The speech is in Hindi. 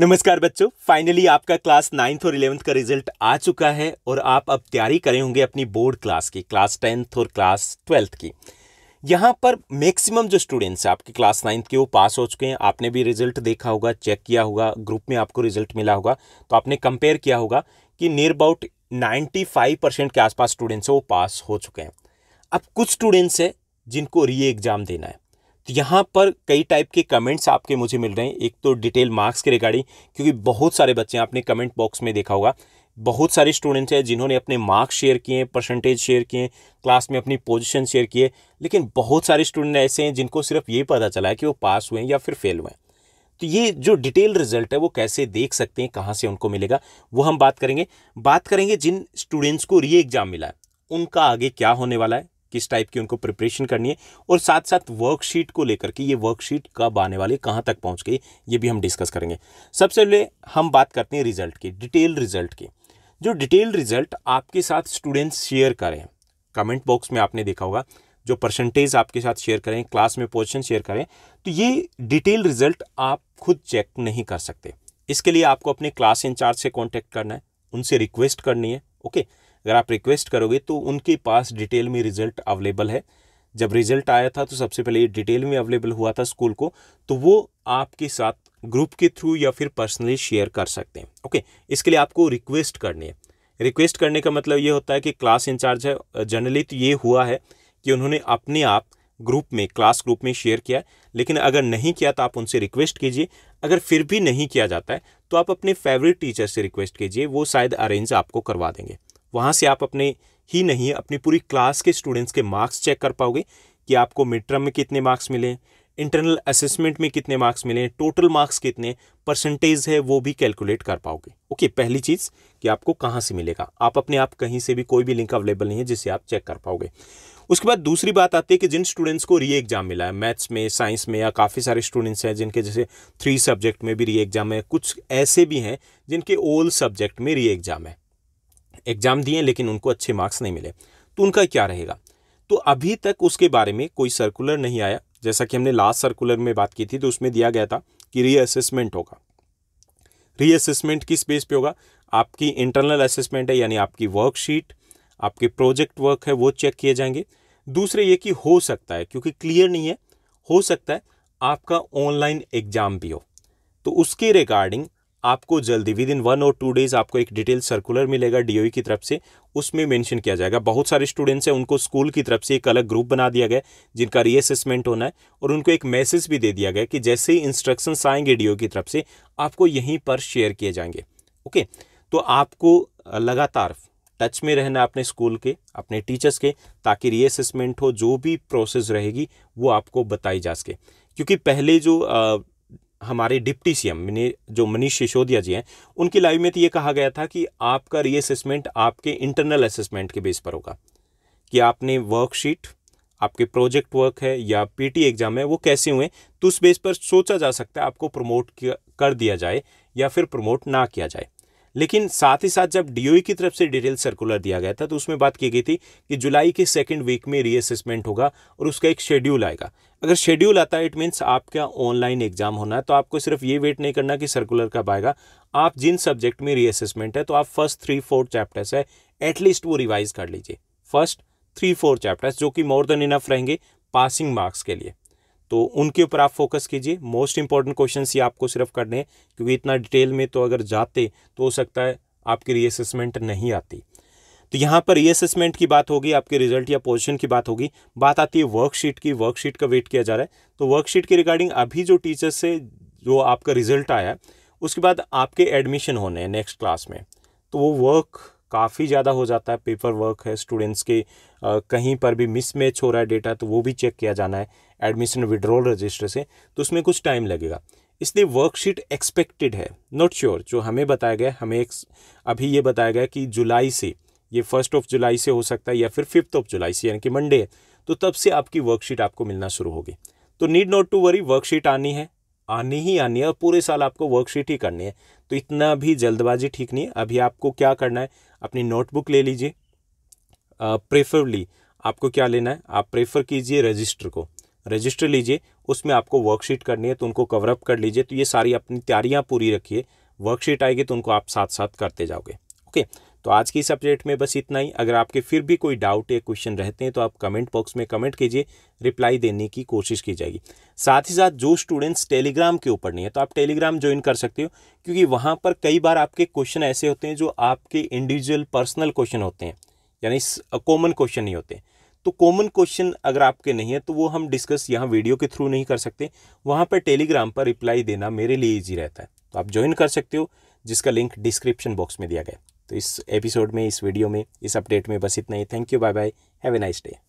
नमस्कार बच्चों फाइनली आपका क्लास नाइन्थ और इलेवंथ का रिजल्ट आ चुका है और आप अब तैयारी करें होंगे अपनी बोर्ड क्लास की क्लास टेंथ और क्लास ट्वेल्थ की यहाँ पर मैक्सिमम जो स्टूडेंट्स हैं आपके क्लास नाइन्थ के वो पास हो चुके हैं आपने भी रिजल्ट देखा होगा चेक किया होगा ग्रुप में आपको रिजल्ट मिला होगा तो आपने कंपेयर किया होगा कि नियर अबाउट नाइन्टी के आसपास स्टूडेंट्स हैं वो पास हो चुके हैं अब कुछ स्टूडेंट्स हैं जिनको री एग्ज़ाम देना है यहाँ पर कई टाइप के कमेंट्स आपके मुझे मिल रहे हैं एक तो डिटेल मार्क्स के रिगार्डिंग क्योंकि बहुत सारे बच्चे आपने कमेंट बॉक्स में देखा होगा बहुत सारे स्टूडेंट्स हैं जिन्होंने अपने मार्क्स शेयर किए परसेंटेज शेयर किए क्लास में अपनी पोजिशन शेयर किए लेकिन बहुत सारे स्टूडेंट ऐसे हैं जिनको सिर्फ ये पता चला है कि वो पास हुए या फिर फेल हुए तो ये जो डिटेल रिजल्ट है वो कैसे देख सकते हैं कहाँ से उनको मिलेगा वो हम बात करेंगे बात करेंगे जिन स्टूडेंट्स को री एग्ज़ाम मिला है उनका आगे क्या होने वाला है किस टाइप की उनको प्रिपरेशन करनी है और साथ साथ वर्कशीट को लेकर के ये वर्कशीट कब आने वाली कहाँ तक पहुँच गई ये भी हम डिस्कस करेंगे सबसे पहले हम बात करते हैं रिजल्ट की डिटेल रिजल्ट की जो डिटेल रिजल्ट आपके साथ स्टूडेंट्स शेयर करें कमेंट बॉक्स में आपने देखा होगा जो परसेंटेज आपके साथ शेयर करें क्लास में पोजिशन शेयर करें तो ये डिटेल रिजल्ट आप खुद चेक नहीं कर सकते इसके लिए आपको अपने क्लास इंचार्ज से कॉन्टैक्ट करना है उनसे रिक्वेस्ट करनी है ओके okay? अगर आप रिक्वेस्ट करोगे तो उनके पास डिटेल में रिजल्ट अवेलेबल है जब रिजल्ट आया था तो सबसे पहले ये डिटेल में अवेलेबल हुआ था स्कूल को तो वो आपके साथ ग्रुप के थ्रू या फिर पर्सनली शेयर कर सकते हैं ओके इसके लिए आपको रिक्वेस्ट करनी है रिक्वेस्ट करने का मतलब ये होता है कि क्लास इंचार्ज है जनरली तो ये हुआ है कि उन्होंने अपने आप ग्रुप में क्लास ग्रुप में शेयर किया लेकिन अगर नहीं किया तो आप उनसे रिक्वेस्ट कीजिए अगर फिर भी नहीं किया जाता है तो आप अपने फेवरेट टीचर से रिक्वेस्ट कीजिए वो शायद अरेंज आपको करवा देंगे वहाँ से आप अपने ही नहीं अपनी पूरी क्लास के स्टूडेंट्स के मार्क्स चेक कर पाओगे कि आपको मिड टर्म में कितने मार्क्स मिले इंटरनल असेसमेंट में कितने मार्क्स मिले टोटल मार्क्स कितने परसेंटेज है वो भी कैलकुलेट कर पाओगे ओके okay, पहली चीज़ कि आपको कहाँ से मिलेगा आप अपने आप कहीं से भी कोई भी लिंक अवेलेबल नहीं है जिसे आप चेक कर पाओगे उसके बाद दूसरी बात आती है कि जिन स्टूडेंट्स को री एग्जाम मिला है मैथ्स में साइंस में या काफ़ी सारे स्टूडेंट्स हैं जिनके जैसे थ्री सब्जेक्ट में भी री एग्जाम है कुछ ऐसे भी हैं जिनके ओल्ड सब्जेक्ट में री एग्जाम है एग्ज़ाम दिए लेकिन उनको अच्छे मार्क्स नहीं मिले तो उनका क्या रहेगा तो अभी तक उसके बारे में कोई सर्कुलर नहीं आया जैसा कि हमने लास्ट सर्कुलर में बात की थी तो उसमें दिया गया था कि रीअसेसमेंट होगा रीअसेसमेंट किस बेस पे होगा आपकी इंटरनल असेसमेंट है यानी आपकी वर्कशीट आपके प्रोजेक्ट वर्क है वो चेक किए जाएंगे दूसरे ये कि हो सकता है क्योंकि क्लियर नहीं है हो सकता है आपका ऑनलाइन एग्जाम भी हो तो उसके रिगार्डिंग आपको जल्दी विद इन वन और टू डेज आपको एक डिटेल सर्कुलर मिलेगा डीओई e की तरफ से उसमें मेंशन किया जाएगा बहुत सारे स्टूडेंट्स हैं उनको स्कूल की तरफ से एक अलग ग्रुप बना दिया गया जिनका रीअसेसमेंट होना है और उनको एक मैसेज भी दे दिया गया कि जैसे ही इंस्ट्रक्शंस आएंगे डी e की तरफ से आपको यहीं पर शेयर किए जाएंगे ओके तो आपको लगातार टच में रहना अपने स्कूल के अपने टीचर्स के ताकि रीअसेसमेंट हो जो भी प्रोसेस रहेगी वो आपको बताई जा सके क्योंकि पहले जो हमारे डिप्टी सीएम जो मनीष सिसोदिया जी हैं उनकी लाइव में तो ये कहा गया था कि आपका रीअसेसमेंट आपके इंटरनल असेसमेंट के बेस पर होगा कि आपने वर्कशीट आपके प्रोजेक्ट वर्क है या पीटी एग्जाम है वो कैसे हुए तो उस बेस पर सोचा जा सकता है आपको प्रमोट कर दिया जाए या फिर प्रमोट ना किया जाए लेकिन साथ ही साथ जब डीओई e की तरफ से डिटेल सर्कुलर दिया गया था तो उसमें बात की गई थी कि जुलाई के सेकेंड वीक में रीअसेसमेंट होगा और उसका एक शेड्यूल आएगा अगर शेड्यूल आता है इट मीन्स आपका ऑनलाइन एग्जाम होना है तो आपको सिर्फ ये वेट नहीं करना कि सर्कुलर कब आएगा आप जिन सब्जेक्ट में रीअसेसमेंट है तो आप फर्स्ट थ्री फोर चैप्टर्स है एटलीस्ट वो रिवाइज कर लीजिए फर्स्ट थ्री फोर चैप्टर्स जो कि मोर देन इनफ रहेंगे पासिंग मार्क्स के लिए तो उनके ऊपर आप फोकस कीजिए मोस्ट इंपॉर्टेंट क्वेश्चन ही आपको सिर्फ करने हैं क्योंकि इतना डिटेल में तो अगर जाते तो हो सकता है आपकी रीअसेसमेंट नहीं आती तो यहाँ पर रीअसेसमेंट की बात होगी आपके रिजल्ट या पोजिशन की बात होगी बात आती है वर्कशीट की वर्कशीट का वेट किया जा रहा है तो वर्कशीट के रिगार्डिंग अभी जो टीचर से जो आपका रिजल्ट आया उसके बाद आपके एडमिशन होने हैं नेक्स्ट क्लास में तो वो वर्क काफ़ी ज़्यादा हो जाता है पेपर वर्क है स्टूडेंट्स के आ, कहीं पर भी मिसमैच हो रहा है डेटा तो वो भी चेक किया जाना है एडमिशन विड्रॉल रजिस्टर से तो उसमें कुछ टाइम लगेगा इसलिए वर्कशीट एक्सपेक्टेड है नॉट श्योर sure, जो हमें बताया गया हमें एक अभी ये बताया गया कि जुलाई से ये फर्स्ट ऑफ जुलाई से हो सकता है या फिर फिफ्थ ऑफ जुलाई से यानी कि मंडे है तो तब से आपकी वर्कशीट आपको मिलना शुरू होगी तो need not to worry worksheet आनी है आनी ही आनी है और पूरे साल आपको वर्कशीट ही करनी है तो इतना भी जल्दबाजी ठीक नहीं है अभी आपको क्या करना है अपनी नोटबुक ले लीजिए प्रेफरली आपको क्या लेना है आप प्रेफर कीजिए रजिस्टर को रजिस्टर लीजिए उसमें आपको वर्कशीट करनी है तो उनको कवरअप कर लीजिए तो ये सारी अपनी तैयारियाँ पूरी रखिए वर्कशीट आएगी तो उनको आप साथ साथ करते जाओगे ओके तो आज की सब्जेक्ट में बस इतना ही अगर आपके फिर भी कोई डाउट या क्वेश्चन रहते हैं तो आप कमेंट बॉक्स में कमेंट कीजिए रिप्लाई देने की कोशिश की जाएगी साथ ही साथ जो स्टूडेंट्स टेलीग्राम के ऊपर नहीं है तो आप टेलीग्राम ज्वाइन कर सकते हो क्योंकि वहाँ पर कई बार आपके क्वेश्चन ऐसे होते हैं जो आपके इंडिविजुअल पर्सनल क्वेश्चन होते हैं यानी कॉमन क्वेश्चन नहीं होते तो कॉमन क्वेश्चन अगर आपके नहीं है तो वो हम डिस्कस यहाँ वीडियो के थ्रू नहीं कर सकते वहाँ पर टेलीग्राम पर रिप्लाई देना मेरे लिए ईजी रहता है तो आप ज्वाइन कर सकते हो जिसका लिंक डिस्क्रिप्शन बॉक्स में दिया गया तो इस एपिसोड में इस वीडियो में इस अपडेट में बस इतना ही thank you bye bye have a nice day